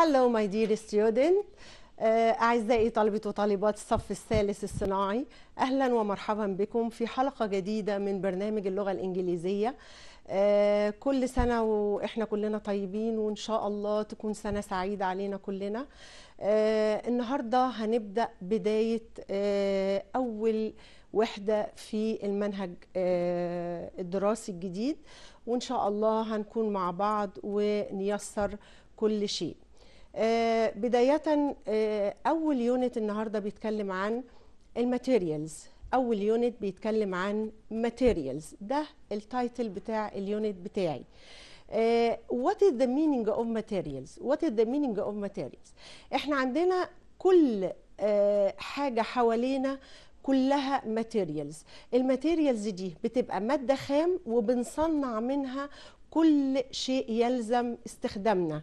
Hello my dear student uh, أعزائي طلبة وطالبات الصف الثالث الصناعي أهلا ومرحبا بكم في حلقة جديدة من برنامج اللغة الإنجليزية uh, كل سنة وإحنا كلنا طيبين وإن شاء الله تكون سنة سعيدة علينا كلنا uh, النهاردة هنبدأ بداية أول وحدة في المنهج الدراسي الجديد وإن شاء الله هنكون مع بعض ونيسر كل شيء آه، بداية آه، أول يونت النهاردة بيتكلم عن الماتيريالز أول يونت بيتكلم عن ماتيريالز ده التايتل بتاع اليونت بتاعي وات از ذا مينينج اوف ماتيريالز وات از ذا مينينج اوف ماتيريالز احنا عندنا كل آه، حاجة حوالينا كلها ماتيريالز الماتيريالز دي بتبقى مادة خام وبنصنع منها كل شيء يلزم استخدامنا آه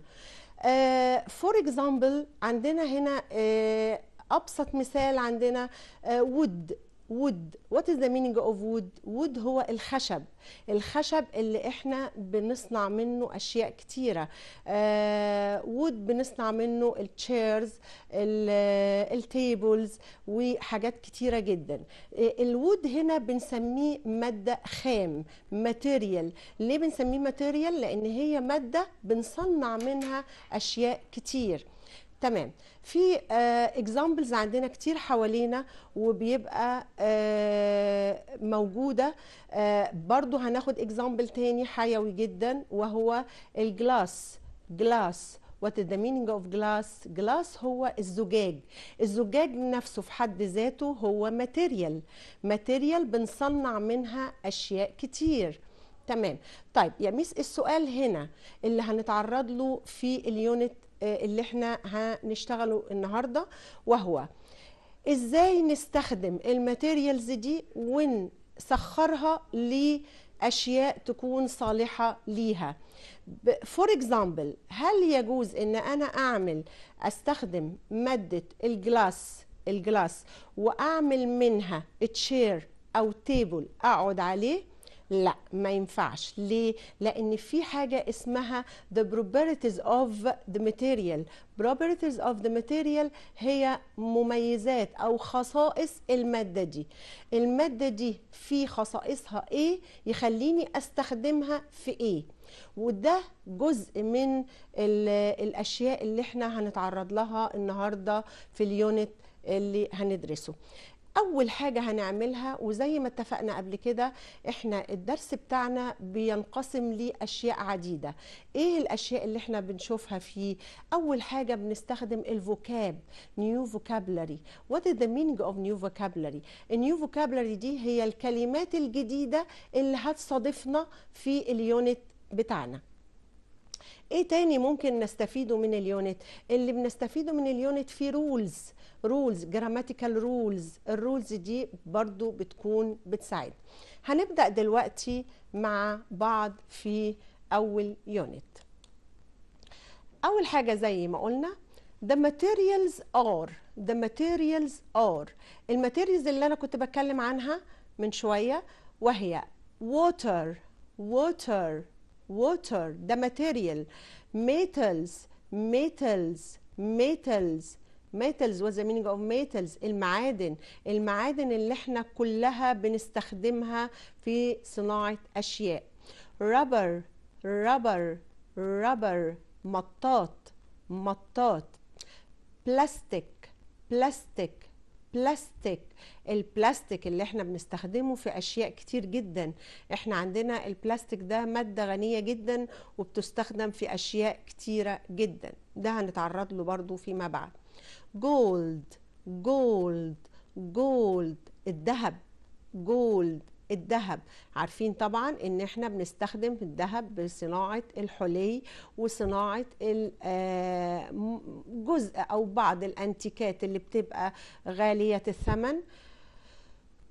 فور آه، اكزامبل عندنا هنا آه، ابسط مثال عندنا وود آه، وود وات از ذا مينينج اوف وود وود هو الخشب الخشب اللي احنا بنصنع منه اشياء كتيره وود آه، uh, بنصنع منه التشيرز التيبلز وحاجات كتيره جدا آه، الوود هنا بنسميه ماده خام ماتيريال ليه بنسميه ماتيريال لان هي ماده بنصنع منها اشياء كتير تمام في اكزامبلز آه، عندنا كتير حوالينا وبيبقى آه، موجوده آه، برضو هناخد اكزامبل تاني حيوي جدا وهو الجلاس جلاس وات ذا مينينج اوف جلاس جلاس هو الزجاج الزجاج نفسه في حد ذاته هو ماتيريال ماتيريال بنصنع منها اشياء كتير تمام طيب يا ميس السؤال هنا اللي هنتعرض له في اليونت آه، اللي احنا هنشتغله النهارده وهو ازاي نستخدم الماتيريالز دي ونسخرها لاشياء تكون صالحه ليها فور اكزامبل هل يجوز ان انا اعمل استخدم ماده الجلاس الجلاس واعمل منها تشير او تيبل اقعد عليه لا ما ينفعش ليه لان في حاجه اسمها the properties of the material properties of the material هي مميزات او خصائص الماده دي الماده دي في خصائصها ايه يخليني استخدمها في ايه وده جزء من الاشياء اللي احنا هنتعرض لها النهارده في اليونت اللي هندرسه اول حاجه هنعملها وزي ما اتفقنا قبل كده احنا الدرس بتاعنا بينقسم لاشياء عديده ايه الاشياء اللي احنا بنشوفها فيه اول حاجه بنستخدم الفوكاب نيو فوكابلري وات ذا مينينج اوف نيو فوكابلري النيو فوكابلري دي هي الكلمات الجديده اللي هتصادفنا في اليونت بتاعنا ايه تاني ممكن نستفيده من اليونت اللي بنستفيده من اليونت في رولز رولز جراماتيكال رولز الرولز دي برضو بتكون بتساعد هنبدا دلوقتي مع بعض في اول يونت اول حاجه زي ما قلنا the materials are the materials are الماتيريالز اللي انا كنت بتكلم عنها من شويه وهي water water water ده material metals metals metals metals the meaning of metals المعادن المعادن اللي احنا كلها بنستخدمها في صناعة أشياء rubber rubber rubber مطاط مطاط بلاستيك بلاستيك البلاستيك البلاستيك اللي احنا بنستخدمه في اشياء كتير جدا احنا عندنا البلاستيك ده ماده غنيه جدا وبتستخدم في اشياء كتيره جدا ده هنتعرض له برضو فيما بعد جولد جولد جولد الذهب جولد الذهب عارفين طبعا ان احنا بنستخدم الذهب بصناعه الحلي وصناعه آه، جزء او بعض الانتيكات اللي بتبقى غاليه الثمن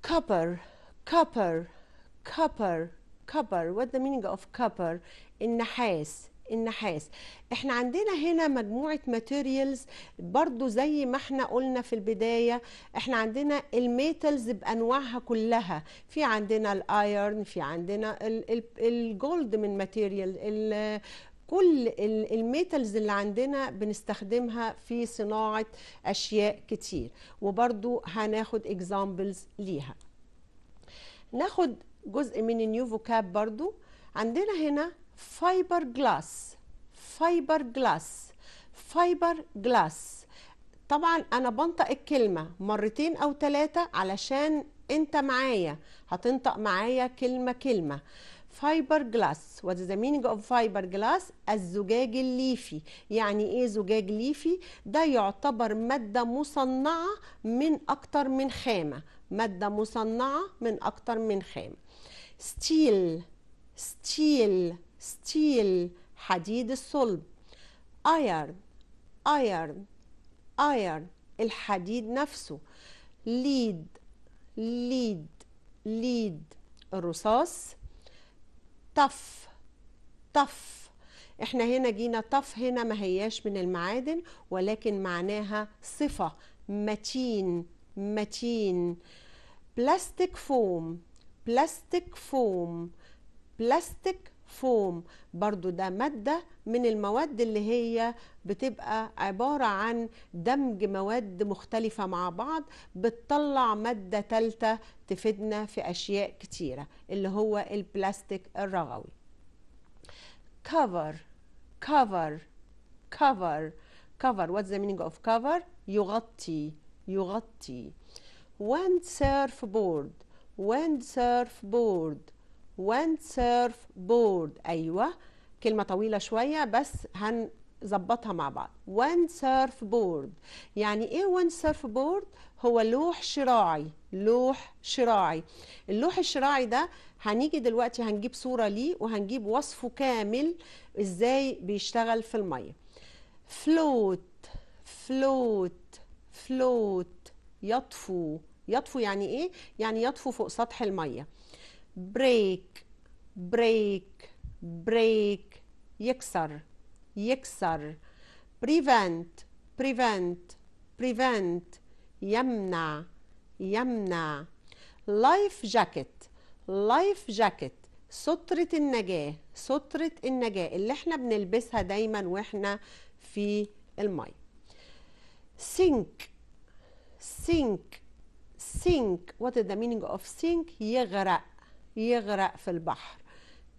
كوبر كوبر كوبر كوبر what the meaning of كوبر النحاس النحاس احنا عندنا هنا مجموعة ماتيريالز برضو زي ما احنا قلنا في البداية احنا عندنا الميتالز بأنواعها كلها في عندنا الايرن في عندنا الجولد من ماتيريال كل الميتالز اللي عندنا بنستخدمها في صناعة أشياء كتير وبرضو هناخد اكزامبلز ليها ناخد جزء من النيو فوكاب برضو عندنا هنا فايبر جلاس فايبر جلاس فايبر جلاس طبعا انا بنطق الكلمه مرتين او ثلاثه علشان انت معايا هتنطق معايا كلمه كلمه فايبر جلاس وات ذا مينينج اوف فايبر جلاس الزجاج الليفي يعني ايه زجاج ليفي ده يعتبر ماده مصنعه من اكتر من خامه ماده مصنعه من اكتر من خامه ستيل ستيل ستيل حديد الصلب ايرن ايرن ايرن الحديد نفسه ليد ليد ليد الرصاص طف طف احنا هنا جينا طف هنا ما هياش من المعادن ولكن معناها صفة متين متين بلاستيك فوم بلاستيك فوم بلاستيك فوم برضو ده مادة من المواد اللي هي بتبقى عبارة عن دمج مواد مختلفة مع بعض بتطلع مادة تالتة تفيدنا في أشياء كتيرة اللي هو البلاستيك الرغوي cover cover cover cover what's the meaning of cover يغطي يغطي wind surf board wind surf board وان سيرف بورد ايوه كلمه طويله شويه بس هنظبطها مع بعض وان سيرف بورد يعني ايه وان سيرف بورد هو لوح شراعي لوح شراعي اللوح الشراعي ده هنيجي دلوقتي هنجيب صوره ليه وهنجيب وصفه كامل ازاي بيشتغل في الميه فلوت فلوت فلوت يطفو يطفو يعني ايه يعني يطفو فوق سطح الميه break break break يكسر يكسر prevent prevent prevent يمنع يمنع لايف جاكيت لايف جاكيت سترة النجاة سترة النجاة اللي احنا بنلبسها دايما واحنا في المي sink sink sink what is the meaning of sink يغرق يغرق في البحر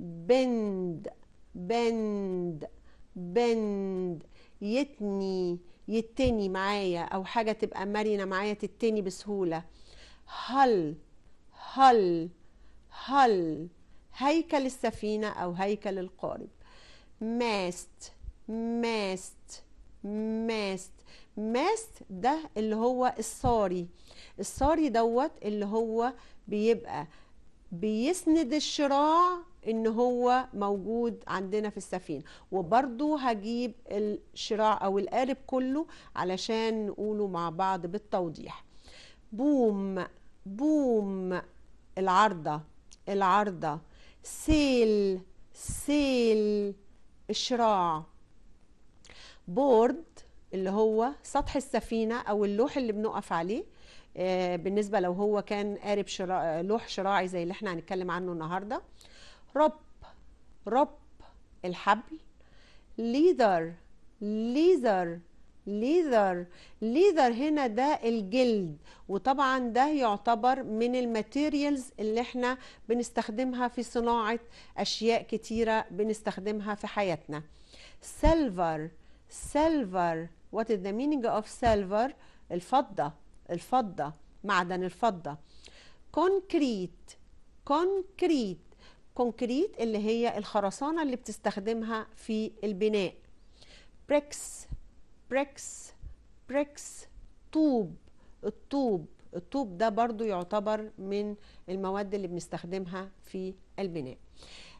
بند بند بند يتني يتني معايا او حاجه تبقى مرنه معايا تتني بسهوله هل هل هل هيكل السفينه او هيكل القارب ماست ماست ماست ماست ده اللي هو الصاري الصاري دوت اللي هو بيبقى بيسند الشراع ان هو موجود عندنا في السفينه وبرضو هجيب الشراع او القارب كله علشان نقوله مع بعض بالتوضيح بوم بوم العارضه العارضه سيل سيل الشراع بورد اللي هو سطح السفينه او اللوح اللي بنقف عليه آه، بالنسبه لو هو كان قارب شراع لوح شراعي زي اللي احنا هنتكلم عنه النهارده رب رب الحبل ليذر ليذر ليذر ليذر هنا ده الجلد وطبعا ده يعتبر من الماتيريالز اللي احنا بنستخدمها في صناعة أشياء كتيرة بنستخدمها في حياتنا سيلفر سيلفر وات ذا مينينج اوف سيلفر الفضة الفضة معدن الفضة كونكريت كونكريت كونكريت اللي هي الخرسانة اللي بتستخدمها في البناء بريكس بريكس بريكس طوب الطوب الطوب ده برضو يعتبر من المواد اللي بنستخدمها في البناء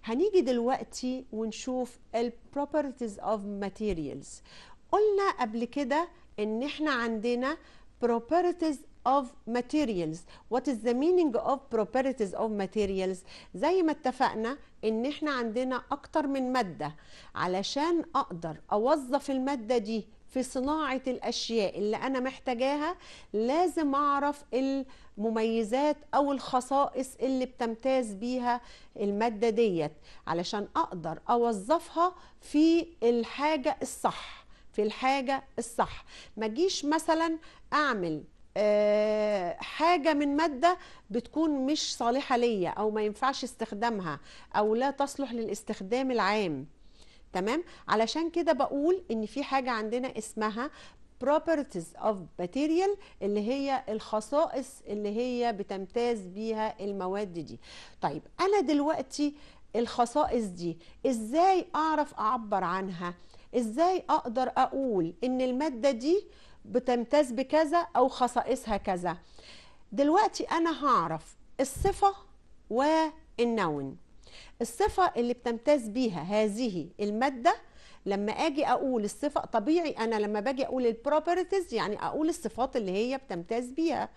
هنيجي دلوقتي ونشوف ال properties of materials قلنا قبل كده ان احنا عندنا properties of materials what is the meaning of properties of materials زي ما اتفقنا ان احنا عندنا اكتر من مادة علشان اقدر اوظف المادة دي في صناعة الأشياء اللي أنا محتاجاها لازم أعرف المميزات أو الخصائص اللي بتمتاز بيها المادة ديت علشان أقدر أوظفها في الحاجة الصح في الحاجة الصح ما جيش مثلا أعمل آه، حاجة من مادة بتكون مش صالحة ليا أو ما ينفعش استخدامها أو لا تصلح للاستخدام العام تمام علشان كده بقول ان في حاجة عندنا اسمها properties of material اللي هي الخصائص اللي هي بتمتاز بيها المواد دي طيب انا دلوقتي الخصائص دي ازاي اعرف اعبر عنها ازاي اقدر اقول ان الماده دي بتمتاز بكذا او خصائصها كذا دلوقتي انا هعرف الصفه والنون الصفه اللي بتمتاز بيها هذه الماده لما اجي اقول الصفه طبيعي انا لما باجي اقول البروبرتيز يعني اقول الصفات اللي هي بتمتاز بيها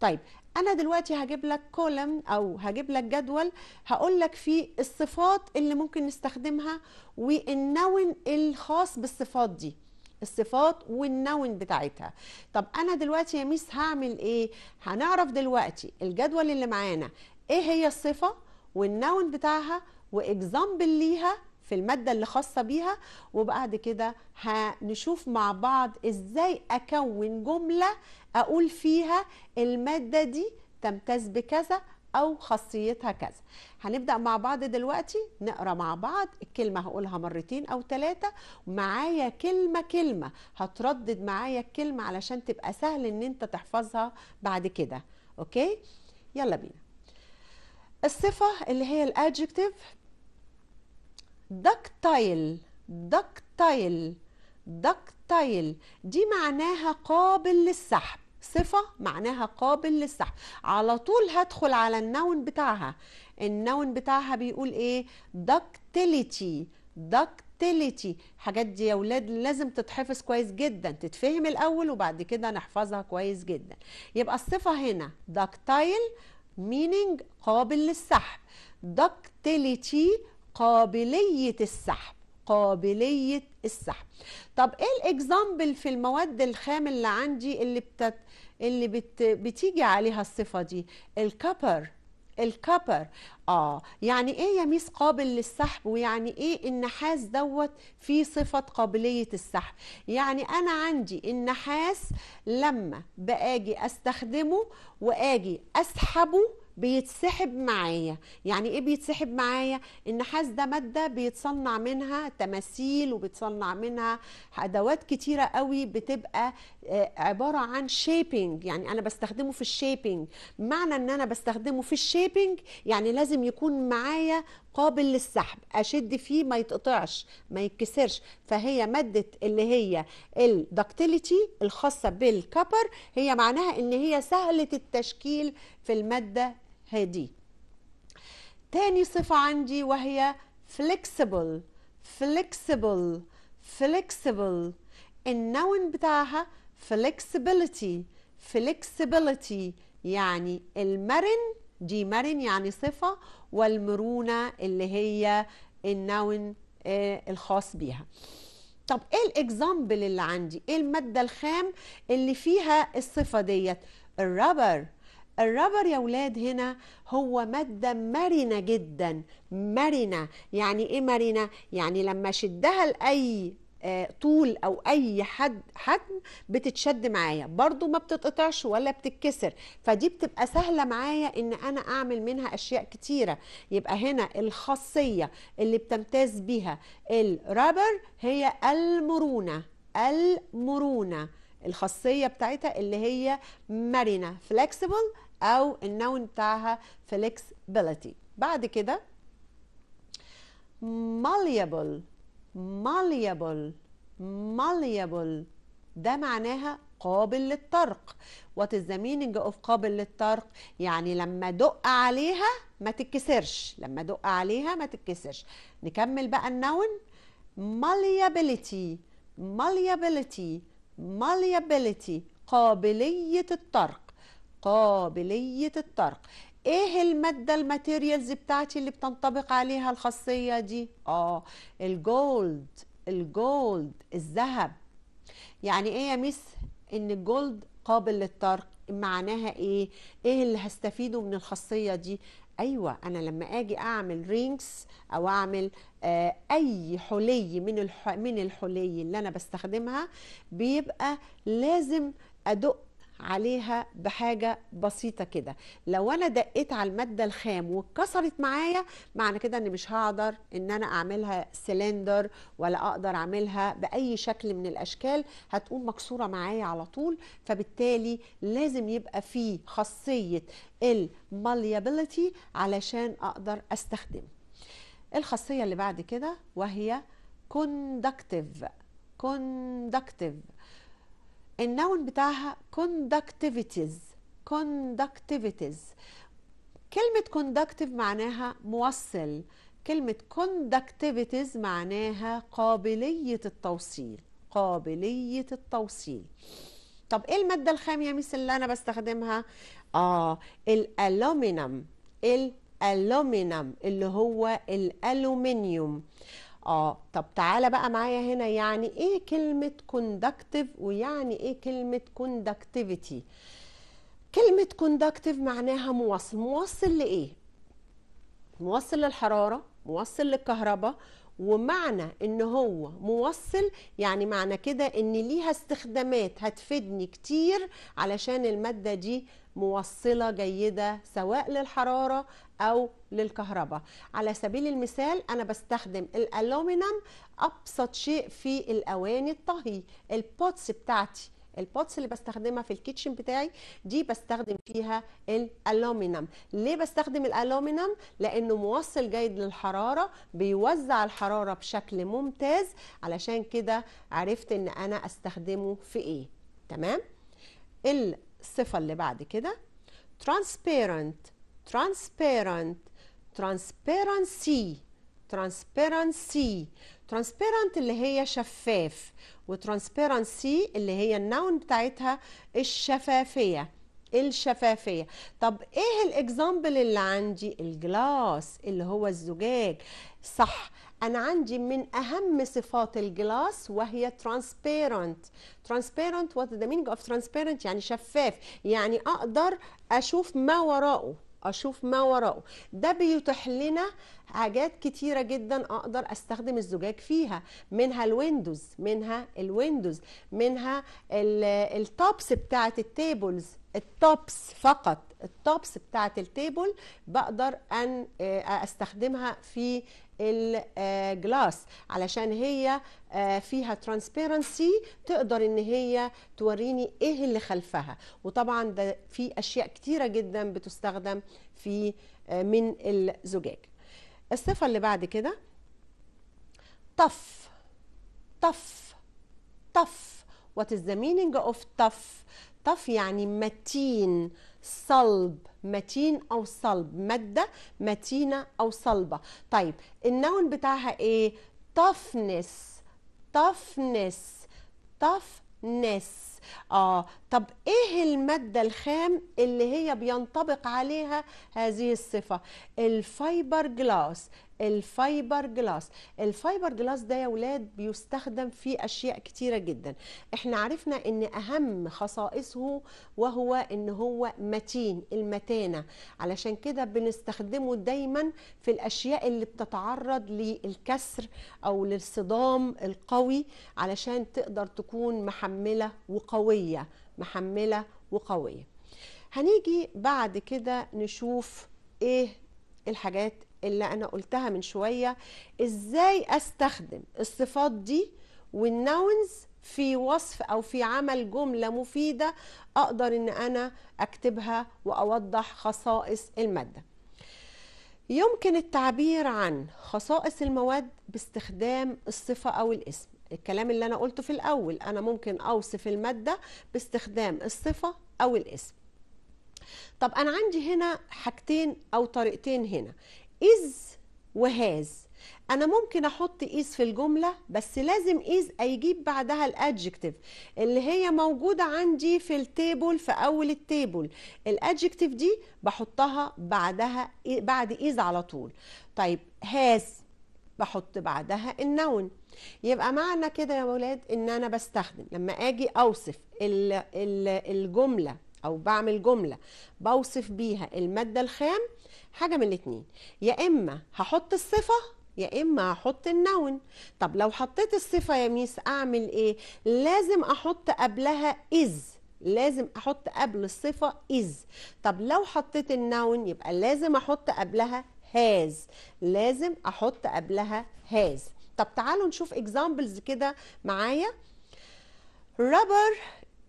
طيب انا دلوقتي هجيب لك كولم او هجيب لك جدول هقول لك فيه الصفات اللي ممكن نستخدمها والنون الخاص بالصفات دي الصفات والنون بتاعتها طب انا دلوقتي يا ميس هعمل ايه هنعرف دلوقتي الجدول اللي معانا ايه هي الصفه والنون بتاعها واكزامبل ليها في المادة اللي خاصة بيها وبعد كده هنشوف مع بعض ازاي اكون جملة اقول فيها المادة دي تمتاز بكذا او خاصيتها كذا هنبدا مع بعض دلوقتي نقرا مع بعض الكلمه هقولها مرتين او ثلاثه معايا كلمه كلمه هتردد معايا الكلمه علشان تبقى سهل ان انت تحفظها بعد كده اوكي يلا بينا الصفه اللي هي الادجكتيف دكتايل دكتايل دكتايل دي معناها قابل للسحب صفة معناها قابل للسحب على طول هدخل على النون بتاعها النون بتاعها بيقول ايه دكتيليتي دكتيليتي الحاجات دي يا ولاد لازم تتحفظ كويس جدا تتفهم الاول وبعد كده نحفظها كويس جدا يبقى الصفة هنا دكتايل meaning قابل للسحب ductility قابلية السحب قابلية السحب طب ايه الاكزامبل في المواد الخام اللي عندي اللي بتت... اللي بت... بتيجي عليها الصفة دي الكبر الكبر اه يعني ايه يميس قابل للسحب ويعني ايه النحاس دوت فيه صفه قابليه السحب يعني انا عندي النحاس لما باجي استخدمه واجي اسحبه بيتسحب معايا يعني ايه بيتسحب معايا النحاس ده ماده بيتصنع منها تماثيل وبيتصنع منها ادوات كتيره قوي بتبقى آه، عباره عن شيبنج يعني انا بستخدمه في الشيبنج معنى ان انا بستخدمه في الشيبنج يعني لازم يكون معايا قابل للسحب اشد فيه ما يتقطعش ما يتكسرش فهي ماده اللي هي الدكتيليتي الخاصه بالكبر هي معناها ان هي سهله التشكيل في الماده هذه تاني صفة عندي وهي flexible flexible flexible النون بتاعها flexibility flexibility يعني المرن دي مرن يعني صفة والمرونة اللي هي النون آه، الخاص بيها طب ايه الاكزامبل اللي عندي ايه المادة الخام اللي فيها الصفة ديت الرابر الرابر يا ولاد هنا هو مادة مرنة جدا مرنة يعني ايه مرنة؟ يعني لما شدها لأي آه، طول او اي حد حجم بتتشد معايا برضو ما بتتقطعش ولا بتتكسر فدي بتبقى سهله معايا ان انا اعمل منها اشياء كتيره يبقى هنا الخاصيه اللي بتمتاز بها الرابر هي المرونه المرونه الخاصيه بتاعتها اللي هي مرنه فلكسبل او النون بتاعها flexibility بعد كده malleable malleable malleable ده معناها قابل للطرق what is the meaning of قابل للطرق يعني لما دق عليها ما تتكسرش لما دق عليها ما تتكسرش نكمل بقى النون malleability malleability malleability قابلية الطرق قابلية الطرق ايه المادة الماتيريالز بتاعتي اللي بتنطبق عليها الخاصية دي اه الجولد الجولد الذهب يعني ايه يا مس ان الجولد قابل للطرق معناها ايه ايه اللي هستفيده من الخاصية دي ايوه انا لما اجي اعمل رينجز او اعمل آه اي حلي من الح... من الحلي اللي انا بستخدمها بيبقى لازم ادق عليها بحاجة بسيطة كده لو أنا دقيت على المادة الخام واتكسرت معايا معنى كده أني مش هقدر أن أنا أعملها سلندر ولا أقدر أعملها بأي شكل من الأشكال هتقوم مكسورة معايا على طول فبالتالي لازم يبقى فيه خاصية الماليابيلتي علشان أقدر أستخدمه الخاصية اللي بعد كده وهي conductive conductive النون بتاعها conductivities conductivities كلمة conductive معناها موصل كلمة conductivities معناها قابلية التوصيل قابلية التوصيل طب ايه المادة الخام يا ميس اللي انا بستخدمها اه الالومنيوم الالومنيوم اللي هو الالومنيوم اه طب تعالى بقى معايا هنا يعني ايه كلمة كوندكتيف ويعني ايه كلمة كوندكتيفيتي كلمة كوندكتيف معناها موصل موصل لإيه؟ موصل للحرارة موصل للكهرباء ومعنى ان هو موصل يعني معنى كده ان ليها استخدامات هتفيدني كتير علشان المادة دي موصلة جيدة سواء للحرارة أو للكهرباء على سبيل المثال أنا بستخدم الألومنيوم أبسط شيء في الأواني الطهي البوتس بتاعتي البوتس اللي بستخدمها في الكيتشن بتاعي دي بستخدم فيها الالومنيوم ليه بستخدم الالومنيوم لانه موصل جيد للحراره بيوزع الحراره بشكل ممتاز علشان كده عرفت ان انا استخدمه في ايه تمام الصفة اللي بعد كده transparent transparent transparency transparency transparent اللي هي شفاف وترانسبيرنسي اللي هي النون بتاعتها الشفافية الشفافية طب ايه الاكزامبل اللي عندي الجلاس اللي هو الزجاج صح أنا عندي من أهم صفات الجلاس وهي ترانسبيرنت ترانسبيرنت وات ذا meaning اوف ترانسبيرنت يعني شفاف يعني أقدر أشوف ما وراءه اشوف ما وراءه ده بيتيح لنا حاجات كتيره جدا اقدر استخدم الزجاج فيها منها الويندوز منها الويندوز منها التوبس بتاعه التيبلز التوبس فقط التوبس بتاعت التيبل بقدر ان آه، استخدمها في الجلاس علشان هي آه، فيها ترانسبيرنسي تقدر ان هي توريني ايه اللي خلفها وطبعا ده في اشياء كتيره جدا بتستخدم في آه، من الزجاج الصفه اللي بعد كده طف طف طف what is the meaning of tough طف يعني متين صلب متين او صلب ماده متينه او صلبه طيب النون بتاعها ايه طفنس طفنس طفنس اه طب ايه الماده الخام اللي هي بينطبق عليها هذه الصفه الفايبر جلاس الفايبر جلاس الفايبر جلاس ده يا ولاد بيستخدم في اشياء كتيره جدا احنا عرفنا ان اهم خصائصه وهو ان هو متين المتانه علشان كده بنستخدمه دايما في الاشياء اللي بتتعرض للكسر او للصدام القوي علشان تقدر تكون محمله وقويه محمله وقويه هنيجي بعد كده نشوف ايه الحاجات اللي انا قلتها من شويه ازاي استخدم الصفات دي والناونز في وصف او في عمل جمله مفيده اقدر ان انا اكتبها واوضح خصائص الماده يمكن التعبير عن خصائص المواد باستخدام الصفه او الاسم الكلام اللي انا قلته في الاول انا ممكن اوصف الماده باستخدام الصفه او الاسم طب انا عندي هنا حاجتين او طريقتين هنا إذ وهاز أنا ممكن أحط إيز في الجملة بس لازم إيز ايجيب بعدها الأدجكتيف اللي هي موجودة عندي في التيبل في أول التيبل الأدجكتيف دي بحطها بعدها بعد إيز على طول طيب هاز بحط بعدها النون يبقى معنى كده يا ولاد ان انا بستخدم لما اجي اوصف الـ الـ الجمله او بعمل جمله بوصف بيها الماده الخام حاجه من الاتنين يا اما هحط الصفه يا اما هحط النون طب لو حطيت الصفه يا ميس اعمل ايه لازم احط قبلها از لازم احط قبل الصفه از طب لو حطيت النون يبقى لازم احط قبلها هاز لازم احط قبلها هاز طب تعالوا نشوف اكزامبلز كده معايا rubber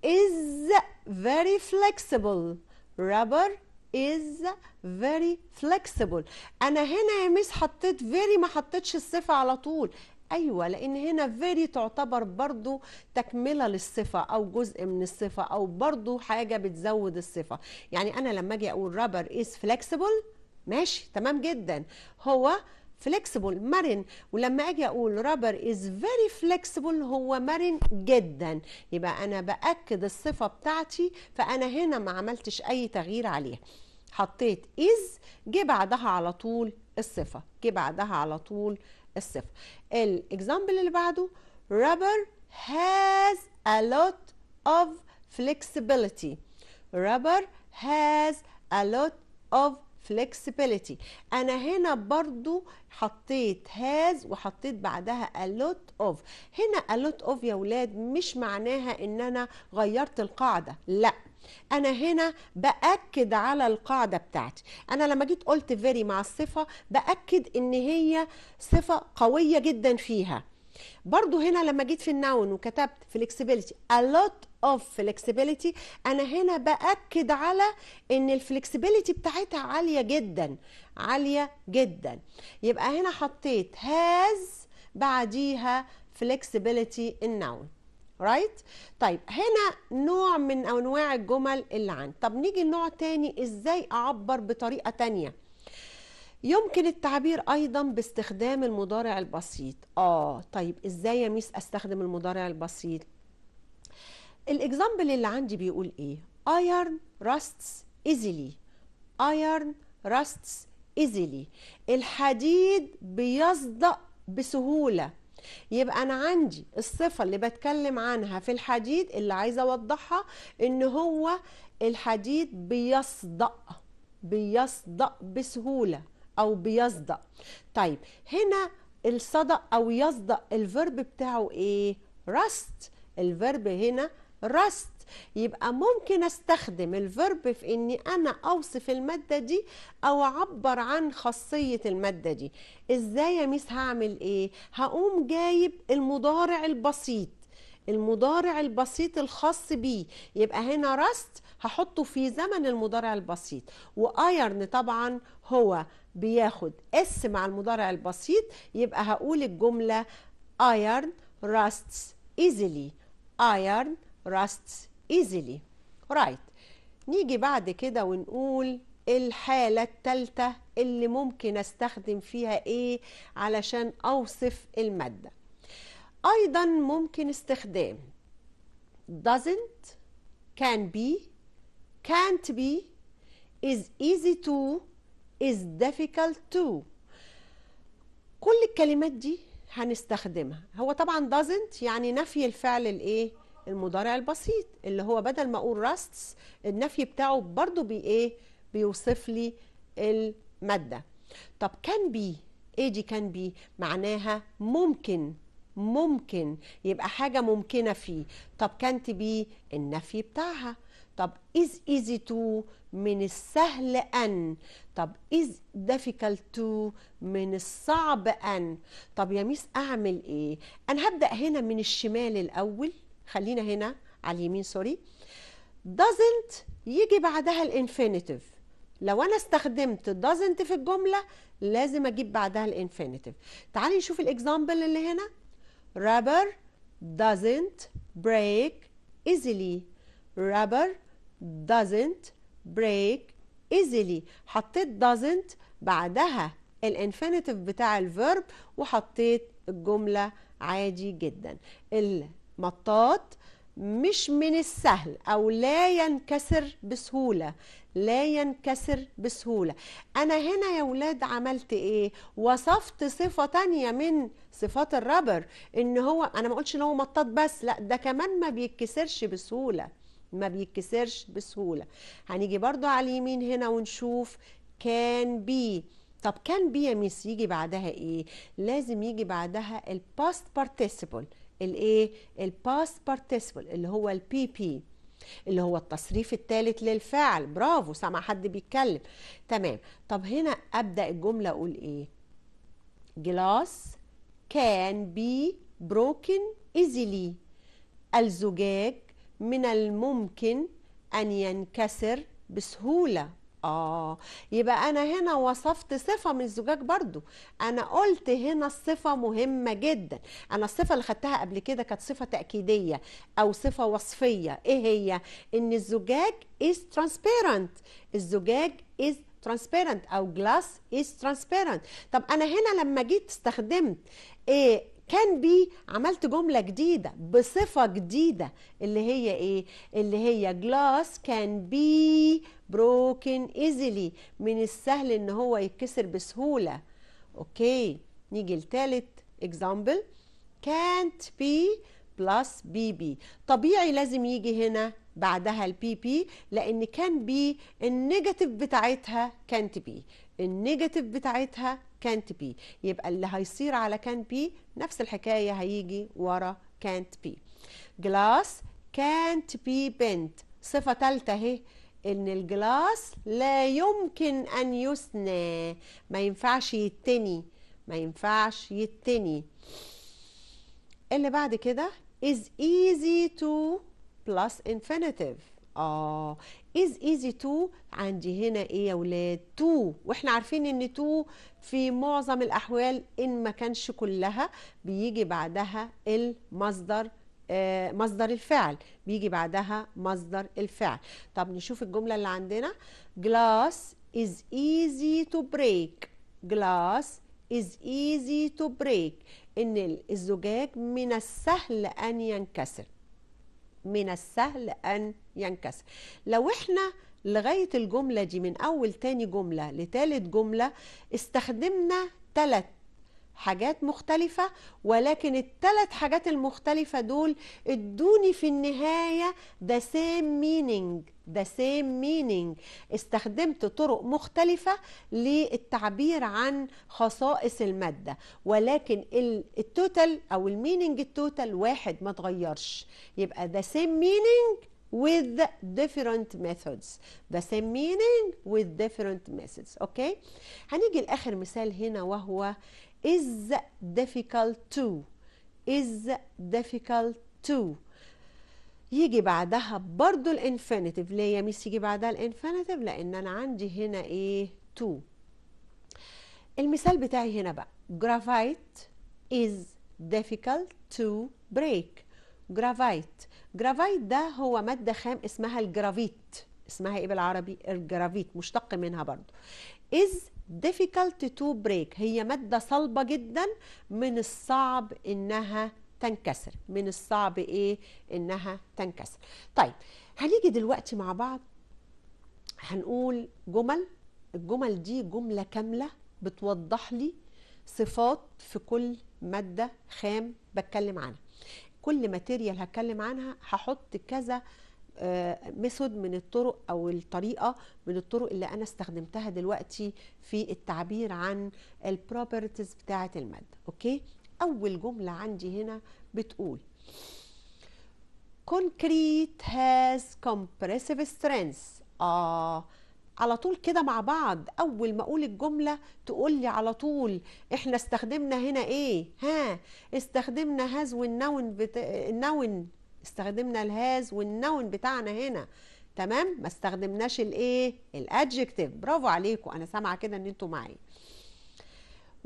is very flexible rubber is very flexible انا هنا يا ميس حطيت very ما حطيتش الصفه على طول ايوه لان هنا فيري تعتبر برضو تكمله للصفه او جزء من الصفه او برضو حاجه بتزود الصفه يعني انا لما اجي اقول رابر از flexible ماشي تمام جدا هو فلكسبل مرن ولما اجي اقول رابر از فيري فلكسبل هو مرن جدا يبقى انا باكد الصفه بتاعتي فانا هنا ما عملتش اي تغيير عليها حطيت إز جه بعدها على طول الصفة جه بعدها على طول الصفة الإكزامبل اللي بعده rubber has a lot of flexibility rubber has a lot of flexibility انا هنا برضو حطيت has وحطيت بعدها a lot of هنا a lot of يا ولاد مش معناها ان انا غيرت القاعده لا انا هنا باكد على القاعده بتاعتي انا لما جيت قلت فيري مع الصفه باكد ان هي صفه قويه جدا فيها برضو هنا لما جيت في النون وكتبت flexibility a lot of flexibility انا هنا باكد على ان الflexibility بتاعتها عاليه جدا عاليه جدا يبقى هنا حطيت has بعديها flexibility النون رايت right? طيب هنا نوع من انواع الجمل اللي عندي طب نيجي لنوع تاني ازاي اعبر بطريقه تانيه يمكن التعبير ايضا باستخدام المضارع البسيط اه طيب ازاي يا ميس استخدم المضارع البسيط الاكزامبل اللي عندي بيقول ايه iron rusts easily iron rusts easily الحديد بيصدأ بسهوله يبقى انا عندي الصفه اللي بتكلم عنها في الحديد اللي عايزه اوضحها ان هو الحديد بيصدأ بيصدأ بسهوله او بيصدأ طيب هنا الصدأ او يصدأ الفيرب بتاعه ايه رست الفيرب هنا رست يبقى ممكن استخدم الفيرب في اني انا اوصف الماده دي او اعبر عن خاصيه الماده دي ازاي يا ميس هعمل ايه هقوم جايب المضارع البسيط المضارع البسيط الخاص بيه يبقى هنا راست هحطه في زمن المضارع البسيط وايرن طبعا هو بياخد اس مع المضارع البسيط يبقى هقول الجمله ايرن راستس ايزلي ايرن راستس easily right نيجي بعد كده ونقول الحالة التالتة اللي ممكن استخدم فيها ايه علشان اوصف المادة ايضا ممكن استخدام doesn't can be can't be is easy to is difficult to كل الكلمات دي هنستخدمها هو طبعا doesn't يعني نفي الفعل الايه المضارع البسيط اللي هو بدل ما اقول راستس النفي بتاعه برضو بي ايه بيوصف لي الماده طب كان بي ايه دي كان بي معناها ممكن ممكن يبقى حاجه ممكنه فيه طب كانت بي النفي بتاعها طب is easy to من السهل أن طب is difficult to من الصعب أن طب يا ميس أعمل إيه أنا هبدأ هنا من الشمال الأول خلينا هنا على اليمين سوري doesn't يجي بعدها الانفينيتيف لو انا استخدمت doesn't في الجمله لازم اجيب بعدها الانفينيتيف تعالي نشوف الاكزامبل اللي هنا rubber doesn't break easily rubber doesn't break easily حطيت doesn't بعدها الانفينيتيف بتاع الفيرب وحطيت الجمله عادي جدا ال مطاط مش من السهل او لا ينكسر بسهوله لا ينكسر بسهوله انا هنا يا ولاد عملت ايه وصفت صفه تانية من صفات الرابر ان هو انا ما قلتش ان هو مطاط بس لا ده كمان ما بيتكسرش بسهوله ما بيتكسرش بسهوله هنيجي برضو على اليمين هنا ونشوف كان بي طب كان بي يا ميس يجي بعدها ايه لازم يجي بعدها الباست participle الايه الباست بارتيسيبل اللي هو البي بي اللي هو التصريف الثالث للفعل برافو سامع حد بيتكلم تمام طب هنا ابدا الجمله اقول ايه جلاس كان بي بروكن ايزيلي الزجاج من الممكن ان ينكسر بسهوله اه يبقى انا هنا وصفت صفه من الزجاج برضو انا قلت هنا الصفه مهمه جدا انا الصفه اللي خدتها قبل كده كانت صفه تاكيديه او صفه وصفيه ايه هي ان الزجاج is transparent الزجاج is transparent او جلاس is transparent طب انا هنا لما جيت استخدمت ايه كان بي عملت جمله جديده بصفه جديده اللي هي ايه اللي هي جلاس كان بي broken easily من السهل ان هو يتكسر بسهوله اوكي نيجي لثالث كانت بي بلس بي بي طبيعي لازم يجي هنا بعدها البي بي لان كان بي النيجاتيف بتاعتها كانت بي النيجاتيف بتاعتها كانت بي يبقى اللي هيصير على كان بي نفس الحكايه هيجي ورا كانت بي جلاس كانت بي بنت صفه ثالثه اهي ان الجلاس لا يمكن ان يثنى ما ينفعش يتني ما ينفعش يتني اللي بعد كده is easy to plus infinitive اه is easy to عندي هنا ايه يا ولاد to واحنا عارفين ان to في معظم الاحوال ان ما كانش كلها بيجي بعدها المصدر آه، مصدر الفعل بيجي بعدها مصدر الفعل طب نشوف الجملة اللي عندنا glass is easy to break glass is easy to break ان الزجاج من السهل ان ينكسر من السهل ان ينكسر لو احنا لغاية الجملة دي من أول تاني جملة لتالت جملة استخدمنا ثلاث حاجات مختلفة ولكن الثلاث حاجات المختلفة دول ادوني في النهاية the same meaning the same meaning استخدمت طرق مختلفة للتعبير عن خصائص المادة ولكن التوتال أو المينينج التوتال واحد ما تغيرش يبقى the same meaning with different methods the same meaning with different methods اوكي okay? هنيجي لاخر مثال هنا وهو is difficult to is difficult to يجي بعدها برضو الانفينيتيف ليه يا ميس يجي بعدها الانفينيتيف لان انا عندي هنا ايه تو المثال بتاعي هنا بقى graphite is difficult to break graphite graphite ده هو ماده خام اسمها الجرافيت اسمها ايه بالعربي الجرافيت مشتق منها برضو is difficult to break هي مادة صلبة جدا من الصعب إنها تنكسر من الصعب إيه إنها تنكسر طيب هنيجي دلوقتي مع بعض هنقول جمل الجمل دي جملة كاملة بتوضح لي صفات في كل مادة خام بتكلم عنها كل ماتيريال هتكلم عنها هحط كذا آه، ميثود من الطرق او الطريقه من الطرق اللي انا استخدمتها دلوقتي في التعبير عن البروبرتيز بتاعه الماده اوكي اول جمله عندي هنا بتقول concrete has compressive strength اه على طول كده مع بعض اول ما اقول الجمله تقول لي على طول احنا استخدمنا هنا ايه ها استخدمنا هاز والنون بتا... النون استخدمنا الهاز والنون بتاعنا هنا تمام ما استخدمناش الايه الادجكتيف برافو عليكم انا سامعه كده ان انتوا معايا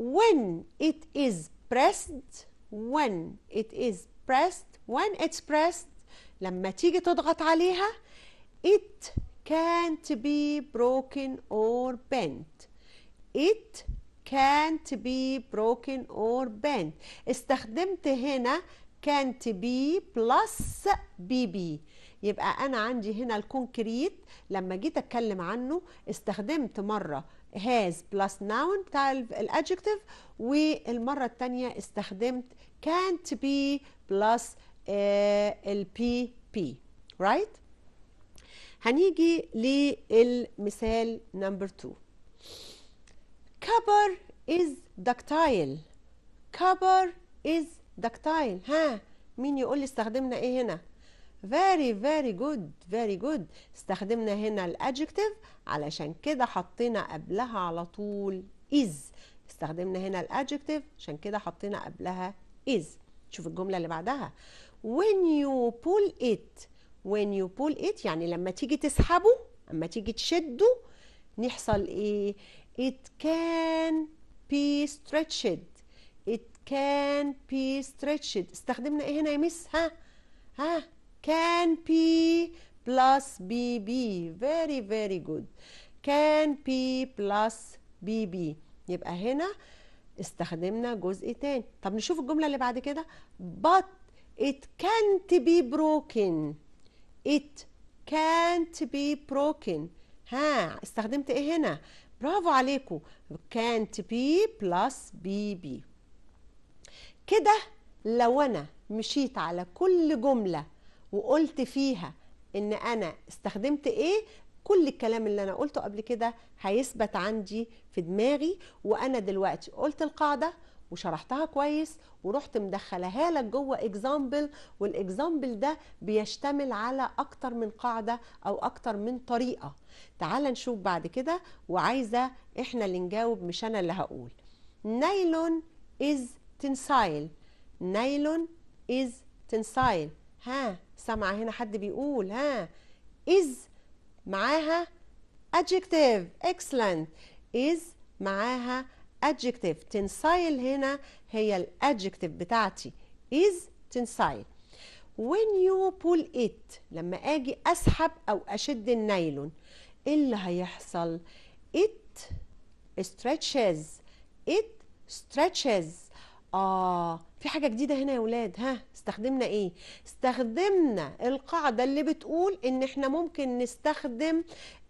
when it is pressed when it is pressed when it's pressed لما تيجي تضغط عليها it can't be broken or bent it can't be broken or bent استخدمت هنا كانت بي بلس بي بي يبقى أنا عندي هنا الكونكريت لما جيت أتكلم عنه استخدمت مرة هاز بلس ناون بتاع الادجكتيف والمرة الثانيه استخدمت كانت بي بلس البي بي رايت هنيجي للمثال نمبر 2 كبر از دكتايل كبر از دكتايل ها مين يقول لي استخدمنا ايه هنا very very good very good استخدمنا هنا الادجكتيف علشان كده حطينا قبلها على طول is استخدمنا هنا الادجكتيف عشان كده حطينا قبلها is شوف الجمله اللي بعدها when you pull it when you pull it يعني لما تيجي تسحبه لما تيجي تشده نحصل ايه it can be stretched it can be stretched استخدمنا ايه هنا يا مس ها ها can be plus bb very very good can be plus bb يبقى هنا استخدمنا جزء تاني طب نشوف الجملة اللي بعد كده but it can't be broken it can't be broken ها استخدمت ايه هنا برافو عليكم can't be plus bb كده لو أنا مشيت على كل جملة وقلت فيها إن أنا استخدمت إيه كل الكلام اللي أنا قلته قبل كده هيثبت عندي في دماغي وأنا دلوقتي قلت القاعدة وشرحتها كويس ورحت مدخلها لك جوه اكزامبل والاكزامبل ده بيشتمل على اكتر من قاعده او اكتر من طريقه تعال نشوف بعد كده وعايزه احنا اللي نجاوب مش انا اللي هقول نايلون از تنسايل نايلون از تنسايل ها سمع هنا حد بيقول ها از معاها adjective excellent is معاها adjective تنسايل هنا هي الادجكتيف بتاعتي is تنسايل when you pull it لما اجي اسحب او اشد النايلون ايه اللي هيحصل it stretches it stretches آه في حاجة جديدة هنا يا ولاد ها استخدمنا إيه؟ استخدمنا القاعدة اللي بتقول إن إحنا ممكن نستخدم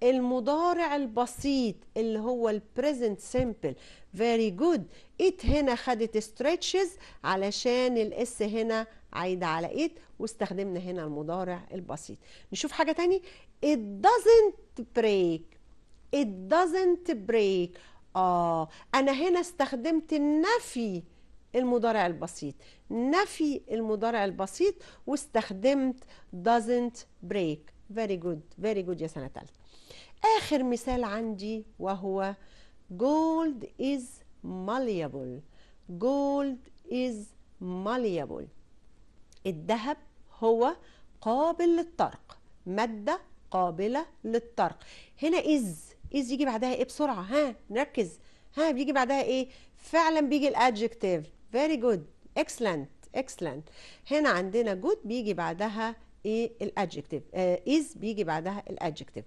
المضارع البسيط اللي هو البريزنت simple فيري جود إت هنا خدت stretches علشان الإس هنا عايدة على إت واستخدمنا هنا المضارع البسيط نشوف حاجة تاني It doesn't break It doesn't break آه أنا هنا استخدمت النفي المضارع البسيط نفي المضارع البسيط واستخدمت doesn't break very good very good يا سنة تالتة آخر مثال عندي وهو gold is malleable gold is malleable الذهب هو قابل للطرق مادة قابلة للطرق هنا is is يجي بعدها إيه بسرعة ها نركز ها بيجي بعدها إيه فعلا بيجي الأدجكتيف very good excellent excellent هنا عندنا good بيجي بعدها ايه الادجكتيف is بيجي بعدها الادجكتيف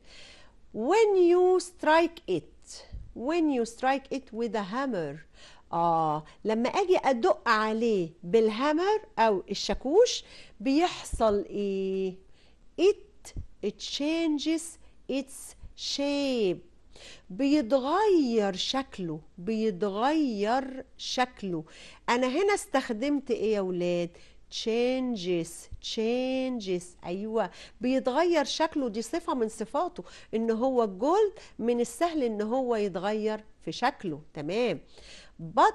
when you strike it when you strike it with a hammer آه لما أجي أدق عليه بالهامر أو الشاكوش بيحصل إيه؟ it, it changes its shape بيتغير شكله بيتغير شكله انا هنا استخدمت ايه يا ولاد changes changes ايوه بيتغير شكله دي صفه من صفاته ان هو الجولد من السهل ان هو يتغير في شكله تمام but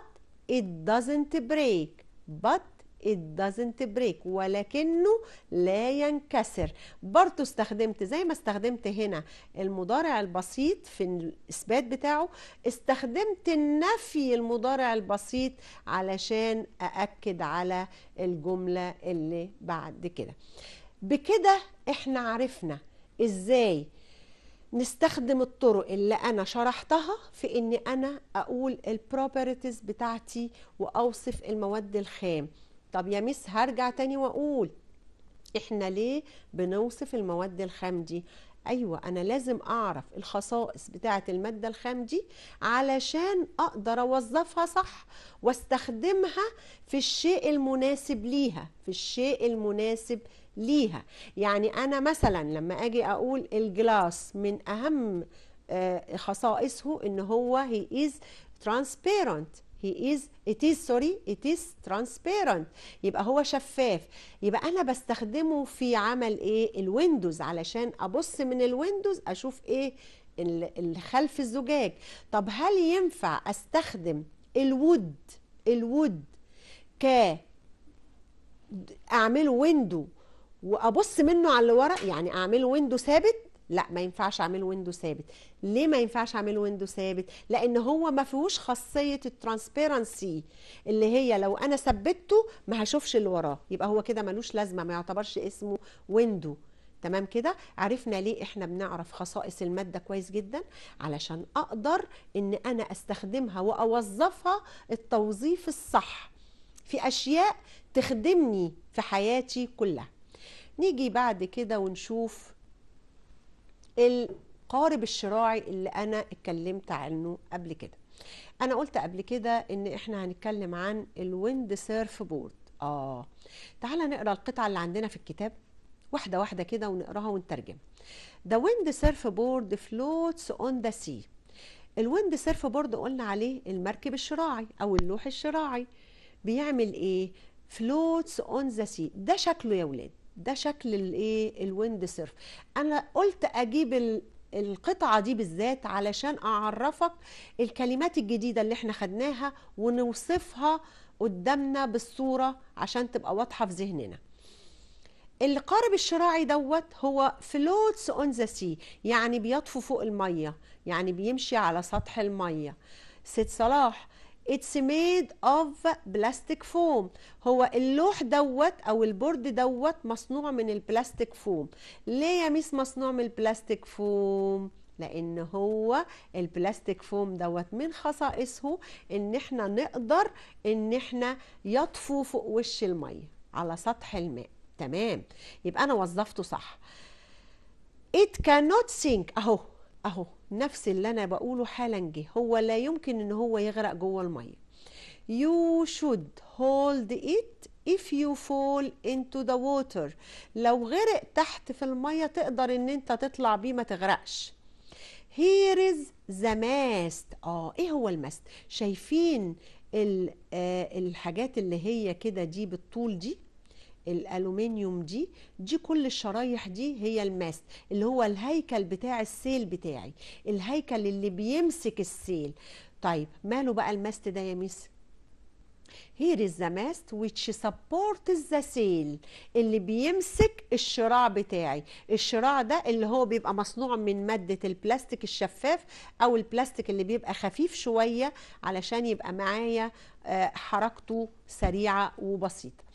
it doesn't break but it doesn't break ولكنه لا ينكسر برضو استخدمت زي ما استخدمت هنا المضارع البسيط في الإثبات بتاعه استخدمت النفي المضارع البسيط علشان أأكد على الجملة اللي بعد كده بكده احنا عرفنا ازاي نستخدم الطرق اللي أنا شرحتها في اني أنا أقول البروبرتيز بتاعتي وأوصف المواد الخام طب يا مس هرجع تاني واقول احنا ليه بنوصف المواد الخام دي ايوه انا لازم اعرف الخصائص بتاعه الماده الخام دي علشان اقدر اوظفها صح واستخدمها في الشيء المناسب ليها في الشيء المناسب ليها يعني انا مثلا لما اجي اقول الجلاس من اهم آه، خصائصه ان هو هي از ترانسبيرنت he is it is sorry it is transparent يبقى هو شفاف يبقى انا بستخدمه في عمل ايه الويندوز علشان ابص من الويندوز اشوف ايه الخلف الزجاج طب هل ينفع استخدم الود الود ك اعمله ويندو وابص منه على اللي ورا يعني اعمله ويندو ثابت لا ما ينفعش اعمل ويندو ثابت ليه ما ينفعش اعمل ويندو ثابت لان هو ما فيهوش خاصيه الترانسبيرنسي اللي هي لو انا ثبته ما هشوفش اللي وراه يبقى هو كده ملوش لازمه ما يعتبرش اسمه ويندو تمام كده عرفنا ليه احنا بنعرف خصائص المادة كويس جدا علشان اقدر ان انا استخدمها واوظفها التوظيف الصح في اشياء تخدمني في حياتي كلها نيجي بعد كده ونشوف القارب الشراعي اللي انا اتكلمت عنه قبل كده انا قلت قبل كده ان احنا هنتكلم عن الويند سيرف بورد اه تعالى نقرا القطعه اللي عندنا في الكتاب واحده واحده كده ونقراها ونترجم The wind surf board floats on the sea الويند سيرف بورد قلنا عليه المركب الشراعي او اللوح الشراعي بيعمل ايه floats on the sea ده شكله يا ولاد ده شكل الايه الويند سيرف انا قلت اجيب القطعة دي بالذات علشان أعرفك الكلمات الجديدة اللي احنا خدناها ونوصفها قدامنا بالصورة عشان تبقى واضحة في ذهننا القارب الشراعي دوت هو فلوتس اون ذا سي يعني بيطفو فوق المية يعني بيمشي على سطح المية سيد صلاح اتس ميد اوف بلاستيك فوم هو اللوح دوت او البورد دوت مصنوع من البلاستيك فوم ليه يا ميس مصنوع من البلاستيك فوم لان هو البلاستيك فوم دوت من خصائصه ان احنا نقدر ان احنا يطفو فوق وش الميه على سطح الماء تمام يبقى انا وظفته صح it cannot sink اهو اهو نفس اللي انا بقوله حالا جه هو لا يمكن ان هو يغرق جوه الميه you should hold it if you fall into the water لو غرق تحت في الميه تقدر ان انت تطلع بيه ما تغرقش here is the mast اه ايه هو الماست شايفين آه، الحاجات اللي هي كده دي بالطول دي الالومنيوم دي دي كل الشرايح دي هي الماست اللي هو الهيكل بتاع السيل بتاعي الهيكل اللي بيمسك السيل طيب ماله بقى الماست ده يا ميس here is the mast which supports the sail اللي بيمسك الشراع بتاعي الشراع ده اللي هو بيبقى مصنوع من مادة البلاستيك الشفاف او البلاستيك اللي بيبقى خفيف شوية علشان يبقى معايا آه، حركته سريعة وبسيطة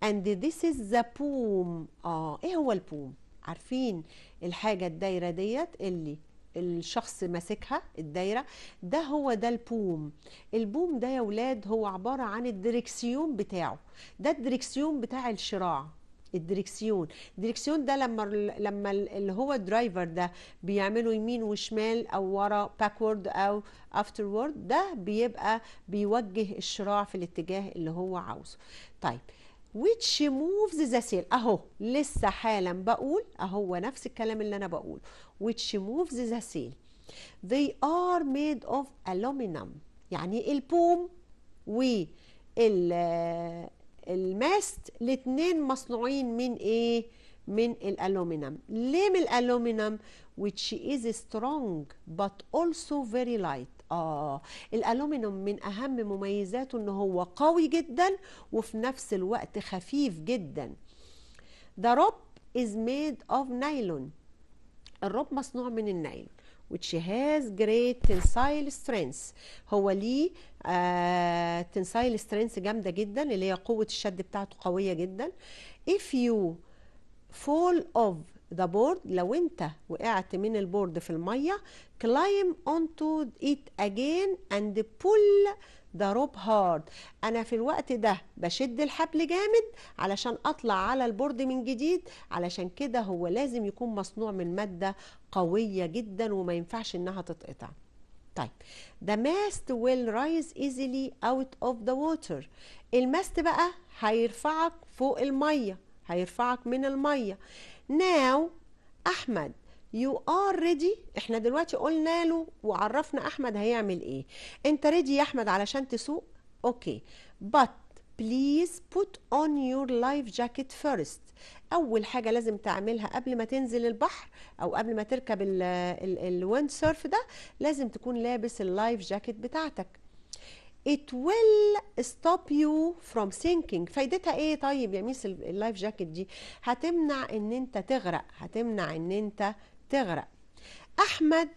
and this is the boom اه ايه هو البوم عارفين الحاجه الدايره ديت اللي الشخص ماسكها الدايره ده هو ده البوم البوم ده يا ولاد هو عباره عن الدريكسيون بتاعه ده الدريكسيون بتاع الشراع الدريكسيون الدريكسيون ده لما لما اللي هو الدرايفر ده بيعمله يمين وشمال او ورا باكورد او افترورد ده بيبقى بيوجه الشراع في الاتجاه اللي هو عاوزه طيب which moves the sail اهو لسه حالا بقول اهو نفس الكلام اللي انا بقول which moves the sail they are made of aluminum يعني البوم والماست الاتنين مصنوعين من ايه من الالومنيوم ليه من الالومنيوم which is strong but also very light اه الالومنيوم من اهم مميزاته ان هو قوي جدا وفي نفس الوقت خفيف جدا The روب is made of nylon الروب مصنوع من النيل which has great tensile strength هو ليه آه tensile strength جامده جدا اللي هي قوه الشد بتاعته قويه جدا if you fall off ذا بورد لو انت وقعت من البورد في الميه كلايم اونتو ايت اجين اند بول ذا روب هارد انا في الوقت ده بشد الحبل جامد علشان اطلع على البورد من جديد علشان كده هو لازم يكون مصنوع من ماده قويه جدا وما ينفعش انها تتقطع طيب the mast will rise easily out of the water الماست بقى هيرفعك فوق الميه هيرفعك من الميه now احمد يو ار ريدي احنا دلوقتي قلنا له وعرفنا احمد هيعمل ايه انت ريدي يا احمد علشان تسوق اوكي بات بليز بوت اون يور لايف جاكيت فيرست اول حاجه لازم تعملها قبل ما تنزل البحر او قبل ما تركب الويند سيرف ده لازم تكون لابس اللايف جاكيت بتاعتك it will stop you from sinking فايدتها ايه طيب يا ميس اللايف جاكيت دي هتمنع ان انت تغرق هتمنع ان انت تغرق احمد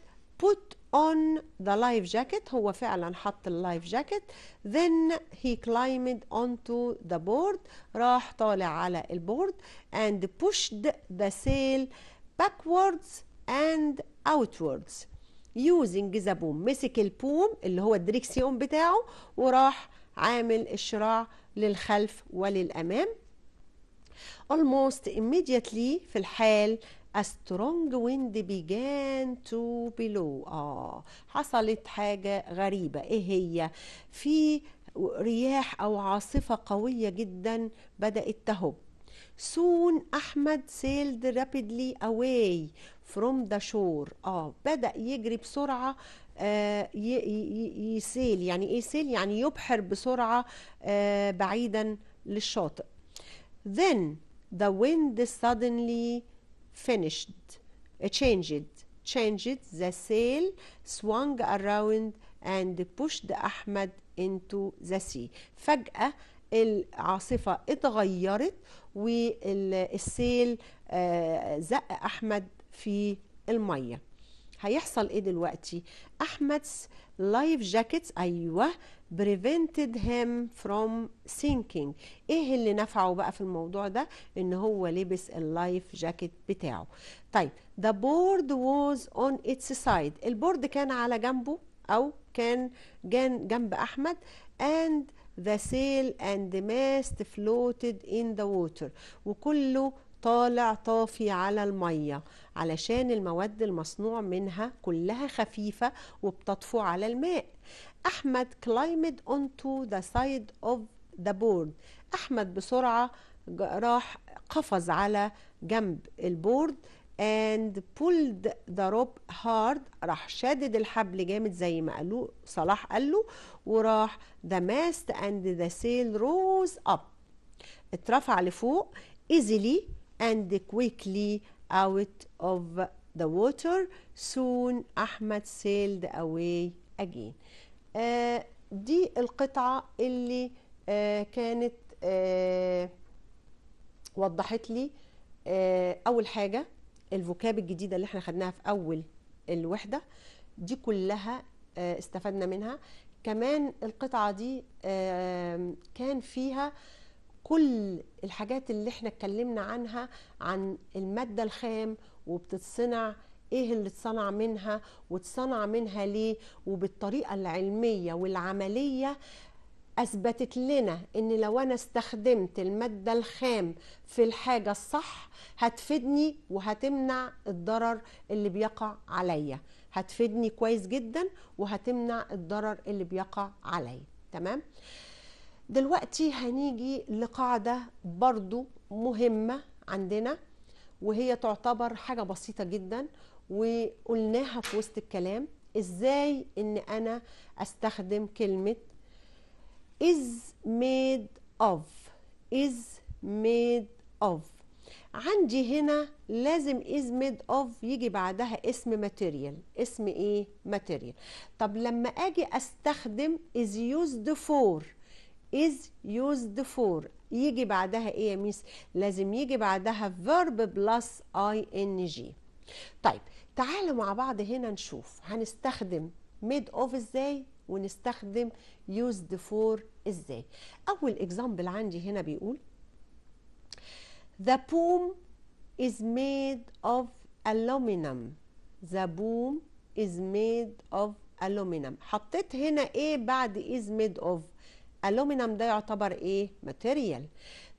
put on the life jacket هو فعلا حط اللايف جاكيت then he climbed onto the board راح طالع على البورد and pushed the sail backwards and outwards يوزنج ذا بوم مسك البوم اللي هو الدريكسيون بتاعه وراح عامل الشراع للخلف وللأمام almost immediately في الحال a strong wind began to blow اه حصلت حاجة غريبة ايه هي في رياح او عاصفة قوية جدا بدأت تهب soon أحمد sailed rapidly away فروم ذا شور اه بدا يجري بسرعه آه، يسيل يعني ايه سيل يعني يبحر بسرعه آه، بعيدا للشاطئ then the wind suddenly finished changed changed the sail swung around and pushed احمد into the sea فجاه العاصفه اتغيرت والسيل آه، زق احمد في الميه هيحصل ايه دلوقتي احمد's life jackets ايوه prevented him from sinking ايه اللي نفعه بقى في الموضوع ده ان هو لبس اللايف جاكيت بتاعه طيب the board was on its side البورد كان على جنبه او كان جنب احمد and the sail and the mast floated in the water وكله طالع طافي على المية علشان المواد المصنوع منها كلها خفيفة وبتطفو على الماء أحمد كلايمد onto ذا سايد اوف ذا بورد أحمد بسرعة راح قفز على جنب البورد and pulled the rope hard راح شادد الحبل جامد زي ما قالوه صلاح قال له وراح the mast and the sail rose up اترفع لفوق easily and quickly out of the water soon أحمد sailed away again uh, دي القطعة اللي uh, كانت uh, وضحت لي أول حاجة الفوكاب الجديدة اللي احنا خدناها في أول الوحدة دي كلها استفدنا منها كمان القطعة دي كان فيها كل الحاجات اللي احنا اتكلمنا عنها عن المادة الخام وبتتصنع ايه اللي اتصنع منها واتصنع منها ليه وبالطريقة العلمية والعملية اثبتت لنا ان لو انا استخدمت الماده الخام في الحاجه الصح هتفيدني وهتمنع الضرر اللي بيقع عليا هتفيدني كويس جدا وهتمنع الضرر اللي بيقع عليا تمام دلوقتي هنيجي لقاعدة برضو مهمة عندنا وهي تعتبر حاجة بسيطة جدا وقلناها في وسط الكلام ازاي ان انا استخدم كلمة is made of is made of عندي هنا لازم is made of يجي بعدها اسم material اسم ايه material طب لما اجي استخدم is used for is used for يجي بعدها ايه يا ميس لازم يجي بعدها verb plus ing طيب تعالوا مع بعض هنا نشوف هنستخدم made of ازاي ونستخدم used for ازاي اول example عندي هنا بيقول the boom is made of aluminum the boom is made of aluminum حطيت هنا ايه بعد is made of الومنيوم ده يعتبر ايه ماتيريال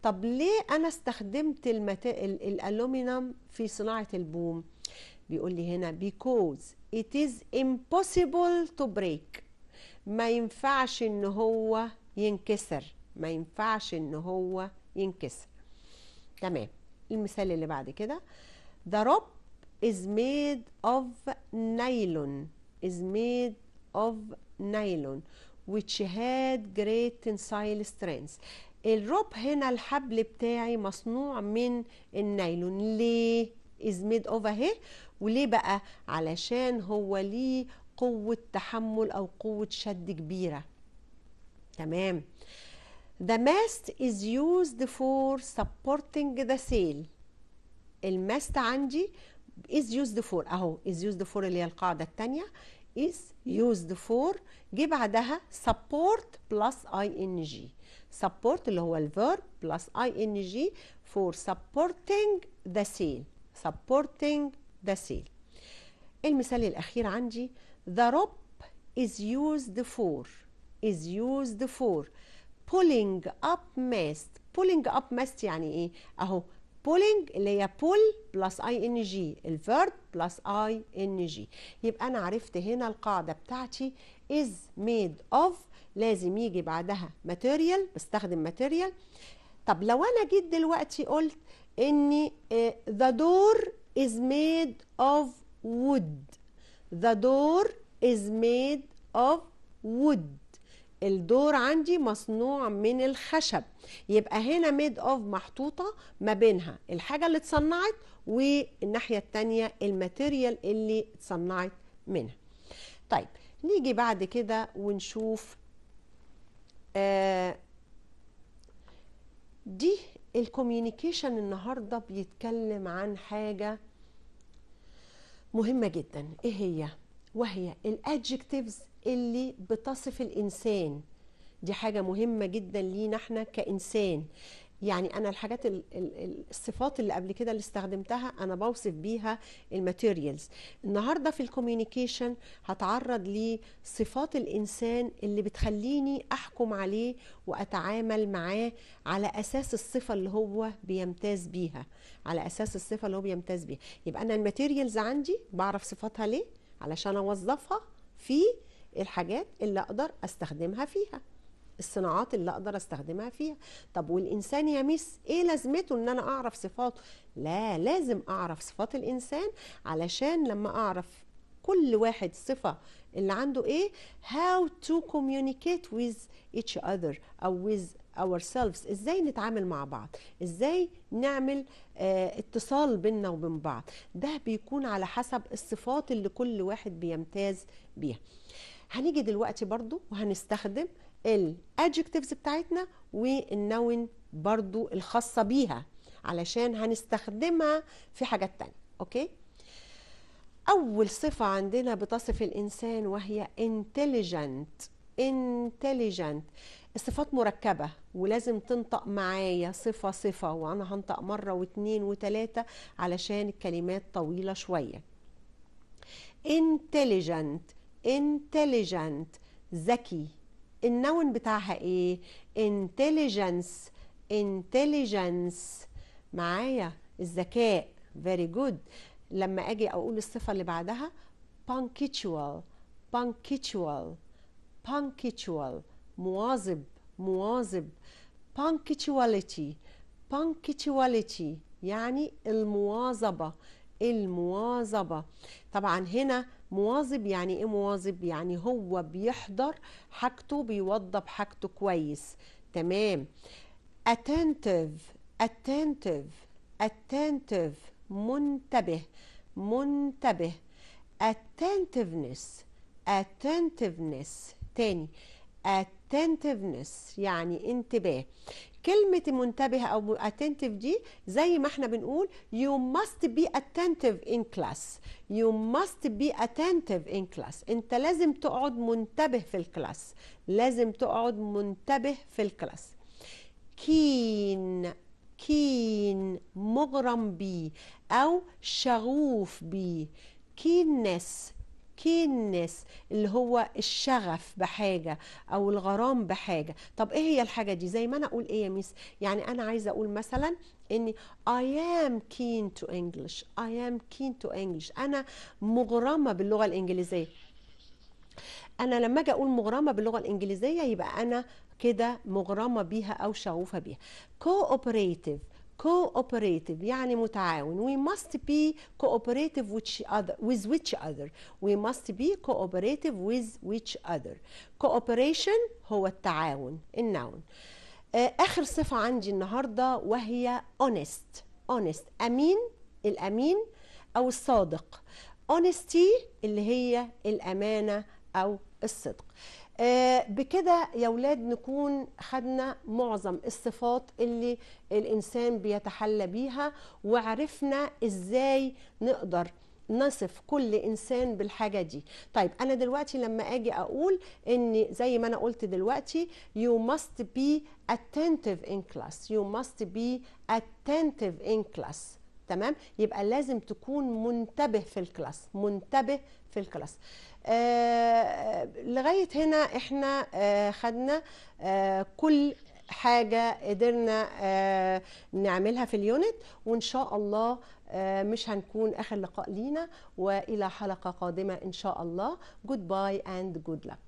طب ليه انا استخدمت المتا... الالومنيوم في صناعه البوم بيقول لي هنا because it is impossible to break ما ينفعش ان هو ينكسر ما ينفعش ان هو ينكسر تمام المثال اللي بعد كده the rope is made of nylon is made of nylon which had great tensile strength الروب هنا الحبل بتاعي مصنوع من النايلون ليه is made over اهي وليه بقى علشان هو ليه قوة تحمل أو قوة شد كبيرة تمام The mast is used for supporting the sail الماست عندي is used for أهو is used for اللي هي القاعدة التانية is used for جه بعدها support plus ing support اللي هو الverb plus ing for supporting the sale supporting the sale المثال الأخير عندي the rope is used for is used for pulling up mast pulling up mast يعني ايه اهو بولينج اللي هي بول بلس اي ان جي الفيرب بلس اي ان جي يبقى انا عرفت هنا القاعده بتاعتي is made of لازم يجي بعدها ماتيريال بستخدم ماتيريال طب لو انا جيت دلوقتي قلت ان آه، the door is made of wood the door is made of wood الدور عندي مصنوع من الخشب يبقى هنا ميد اوف محطوطه ما بينها الحاجه اللي اتصنعت والناحيه الثانيه الماتيريال اللي اتصنعت منها طيب نيجي بعد كده ونشوف آه دي الكوميونيكيشن النهارده بيتكلم عن حاجه مهمه جدا ايه هي وهي الادجكتيفز اللي بتصف الانسان دي حاجه مهمه جدا لينا احنا كانسان يعني انا الحاجات الصفات اللي قبل كده اللي استخدمتها انا بوصف بيها الماتيريالز النهارده في الكوميونيكيشن هتعرض لصفات الانسان اللي بتخليني احكم عليه واتعامل معاه على اساس الصفه اللي هو بيمتاز بيها على اساس الصفه اللي هو بيمتاز بيها يبقى انا الماتيريالز عندي بعرف صفاتها ليه علشان اوظفها في الحاجات اللي اقدر استخدمها فيها الصناعات اللي اقدر استخدمها فيها طب والانسان يا ميس ايه لازمته ان انا اعرف صفاته لا لازم اعرف صفات الانسان علشان لما اعرف كل واحد صفة اللي عنده ايه how to communicate with each other او with ourselves ازاي نتعامل مع بعض ازاي نعمل آه، اتصال بيننا وبين بعض ده بيكون على حسب الصفات اللي كل واحد بيمتاز بيها هنيجي دلوقتي برضو وهنستخدم الادجكتيفز بتاعتنا والنون برضو الخاصة بيها علشان هنستخدمها في حاجات تانية اوكي اول صفة عندنا بتصف الانسان وهي intelligent intelligent الصفات مركبة ولازم تنطق معايا صفة صفة وأنا هنطق مرة واتنين وتلاتة علشان الكلمات طويلة شوية intelligent intelligent ذكي النون بتاعها ايه intelligence intelligence معايا الذكاء very good لما اجي اقول الصفة اللي بعدها punctual punctual punctual مواظب مواظب punctuality punctuality يعني المواظبة المواظبة طبعا هنا مواظب يعني ايه مواظب يعني هو بيحضر حاجته بيوضب حاجته كويس تمام attentive attentive attentive منتبه منتبه attentiveness attentiveness تاني attentiveness يعني انتباه كلمة منتبه أو attentive دي زي ما احنا بنقول you must be attentive in class you must be attentive in class انت لازم تقعد منتبه في الكلاس لازم تقعد منتبه في الكلاس كين كين مغرم بي أو شغوف بي keenness كينس اللي هو الشغف بحاجه او الغرام بحاجه طب ايه هي الحاجه دي زي ما انا اقول ايه يا ميس يعني انا عايزه اقول مثلا اني I am keen to English I am keen to English انا مغرمه باللغه الانجليزيه انا لما اجي اقول مغرمه باللغه الانجليزيه يبقى انا كده مغرمه بيها او شغوفه بيها cooperative cooperative يعني متعاون we must be cooperative with each other with which other we must be cooperative with which other cooperation هو التعاون النون آخر صفة عندي النهاردة وهي honest honest أمين الأمين أو الصادق honesty اللي هي الأمانة أو الصدق آه، بكده يا ولاد نكون خدنا معظم الصفات اللي الإنسان بيتحلى بيها وعرفنا إزاي نقدر نصف كل انسان بالحاجه دي طيب انا دلوقتي لما اجي اقول ان زي ما انا قلت دلوقتي you must be attentive in class you must be attentive in class تمام يبقى لازم تكون منتبه في الكلاس منتبه في الكلاس آه لغايه هنا احنا آه خدنا آه كل حاجه قدرنا آه نعملها في اليونت وان شاء الله آه مش هنكون اخر لقاء لينا والى حلقه قادمه ان شاء الله جود باي اند جود لك